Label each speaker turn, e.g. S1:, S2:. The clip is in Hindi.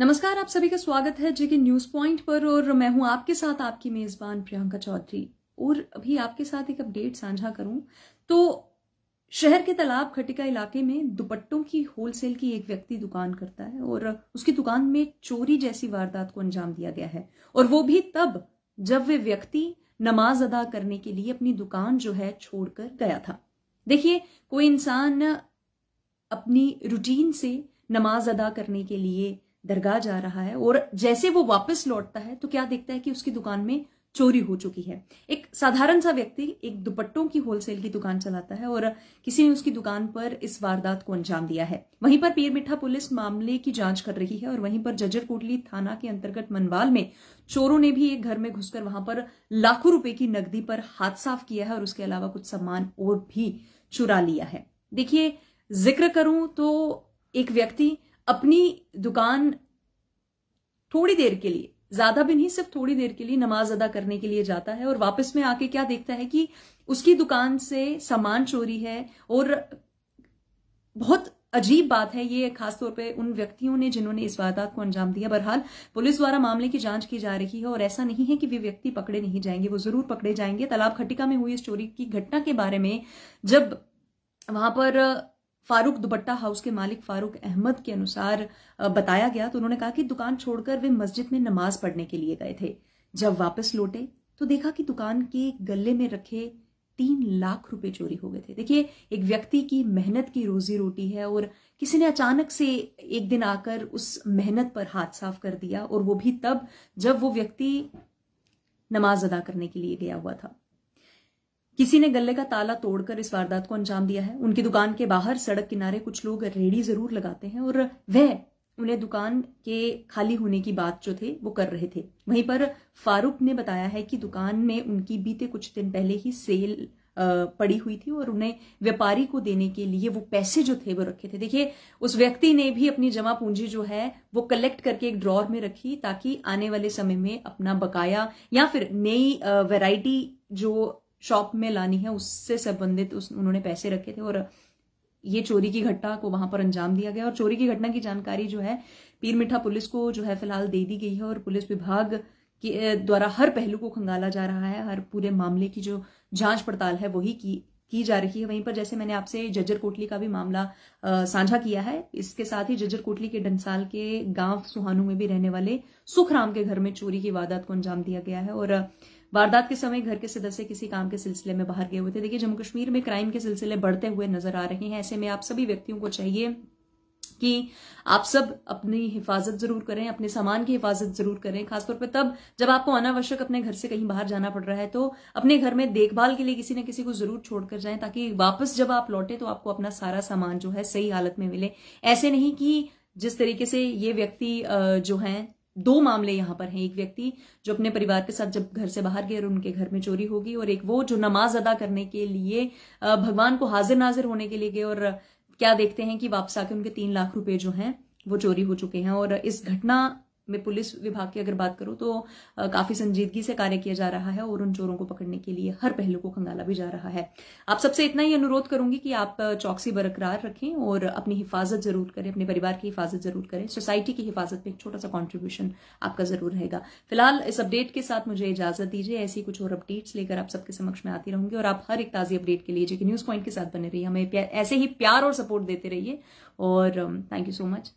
S1: नमस्कार आप सभी का स्वागत है जेके न्यूज पॉइंट पर और मैं हूं आपके साथ आपकी मेजबान प्रियंका चौधरी और अभी आपके साथ एक अपडेट साझा करूं तो शहर के तालाब खटिका इलाके में दुपट्टों की होलसेल की एक व्यक्ति दुकान करता है और उसकी दुकान में चोरी जैसी वारदात को अंजाम दिया गया है और वो भी तब जब वे व्यक्ति नमाज अदा करने के लिए अपनी दुकान जो है छोड़कर गया था देखिए कोई इंसान अपनी रूटीन से नमाज अदा करने के लिए दरगाह जा रहा है और जैसे वो वापस लौटता है तो क्या देखता है कि उसकी दुकान में चोरी हो चुकी है एक साधारण सा व्यक्ति एक दुपट्टों की होलसेल की दुकान चलाता है और किसी ने उसकी दुकान पर इस वारदात को अंजाम दिया है वहीं पर पीरमिठा पुलिस मामले की जांच कर रही है और वहीं पर जजर कोटली थाना के अंतर्गत मनवाल में चोरों ने भी एक घर में घुसकर वहां पर लाखों रूपये की नकदी पर हाथ साफ किया है और उसके अलावा कुछ सामान और भी चुरा लिया है देखिए जिक्र करूं तो एक व्यक्ति अपनी दुकान थोड़ी देर के लिए ज्यादा भी नहीं सिर्फ थोड़ी देर के लिए नमाज अदा करने के लिए जाता है और वापस में आके क्या देखता है कि उसकी दुकान से सामान चोरी है और बहुत अजीब बात है ये खासतौर पे उन व्यक्तियों ने जिन्होंने इस वारदात को अंजाम दिया बहरहाल पुलिस द्वारा मामले की जांच की जा रही है और ऐसा नहीं है कि वे व्यक्ति पकड़े नहीं जाएंगे वो जरूर पकड़े जाएंगे तालाब खटिका में हुई इस चोरी की घटना के बारे में जब वहां पर फारूक दुपट्टा हाउस के मालिक फारूक अहमद के अनुसार बताया गया तो उन्होंने कहा कि दुकान छोड़कर वे मस्जिद में नमाज पढ़ने के लिए गए थे जब वापस लौटे तो देखा कि दुकान के गले में रखे तीन लाख रुपए चोरी हो गए थे देखिए एक व्यक्ति की मेहनत की रोजी रोटी है और किसी ने अचानक से एक दिन आकर उस मेहनत पर हाथ साफ कर दिया और वो भी तब जब वो व्यक्ति नमाज अदा करने के लिए गया हुआ था किसी ने गले का ताला तोड़कर इस वारदात को अंजाम दिया है उनकी दुकान के बाहर सड़क किनारे कुछ लोग रेडी जरूर लगाते हैं और वह उन्हें दुकान के खाली होने की बात जो थे वो कर रहे थे वहीं पर फारूक ने बताया है कि दुकान में उनकी बीते कुछ दिन पहले ही सेल पड़ी हुई थी और उन्हें व्यापारी को देने के लिए वो पैसे जो थे वो रखे थे देखिए उस व्यक्ति ने भी अपनी जमा पूंजी जो है वो कलेक्ट करके एक ड्रॉर में रखी ताकि आने वाले समय में अपना बकाया या फिर नई वैरायटी जो शॉप में लानी है उससे संबंधित उस उन्होंने पैसे रखे थे और ये चोरी की घटना को वहां पर अंजाम दिया गया और चोरी की घटना की जानकारी जो है पीर मिठा पुलिस को जो है फिलहाल दे दी गई है और पुलिस विभाग के द्वारा हर पहलू को खंगाला जा रहा है हर पूरे मामले की जो जांच पड़ताल है वही की की जा रही है वहीं पर जैसे मैंने आपसे जज्जर कोटली का भी मामला साझा किया है इसके साथ ही जज्जर कोटली के डंसाल के गांव सुहानू में भी रहने वाले सुखराम के घर में चोरी की वारदात को अंजाम दिया गया है और वारदात के समय घर के सदस्य किसी काम के सिलसिले में बाहर गए हुए थे देखिए जम्मू कश्मीर में क्राइम के सिलसिले बढ़ते हुए नजर आ रहे हैं ऐसे में आप सभी व्यक्तियों को चाहिए कि आप सब अपनी हिफाजत जरूर करें अपने सामान की हिफाजत जरूर करें खासतौर पर तब जब आपको अनावश्यक अपने घर से कहीं बाहर जाना पड़ रहा है तो अपने घर में देखभाल के लिए किसी न किसी को जरूर छोड़कर जाएं ताकि वापस जब आप लौटे तो आपको अपना सारा सामान जो है सही हालत में मिले ऐसे नहीं कि जिस तरीके से ये व्यक्ति जो है दो मामले यहां पर हैं एक व्यक्ति जो अपने परिवार के साथ जब घर से बाहर गए और उनके घर में चोरी होगी और एक वो जो नमाज अदा करने के लिए भगवान को हाजिर नाजिर होने के लिए गए और क्या देखते हैं कि वापस आके उनके तीन लाख रुपए जो हैं वो चोरी हो चुके हैं और इस घटना में पुलिस विभाग की अगर बात करूं तो काफी संजीदगी से कार्य किया जा रहा है और उन चोरों को पकड़ने के लिए हर पहलू को खंगाला भी जा रहा है आप सबसे इतना ही अनुरोध करूंगी कि आप चौकसी बरकरार रखें और अपनी हिफाजत जरूर करें अपने परिवार की हिफाजत जरूर करें सोसाइटी की हिफाजत में एक छोटा सा कॉन्ट्रीब्यूशन आपका जरूर रहेगा फिलहाल इस अपडेट के साथ मुझे इजाजत दीजिए ऐसी कुछ और अपडेट्स लेकर आप सबके समक्ष में आती रहूंगी और आप हर एक ताजी अपडेट के लिए कि न्यूज पॉइंट के साथ बने रहिए हमें ऐसे ही प्यार और सपोर्ट देते रहिए और थैंक यू सो मच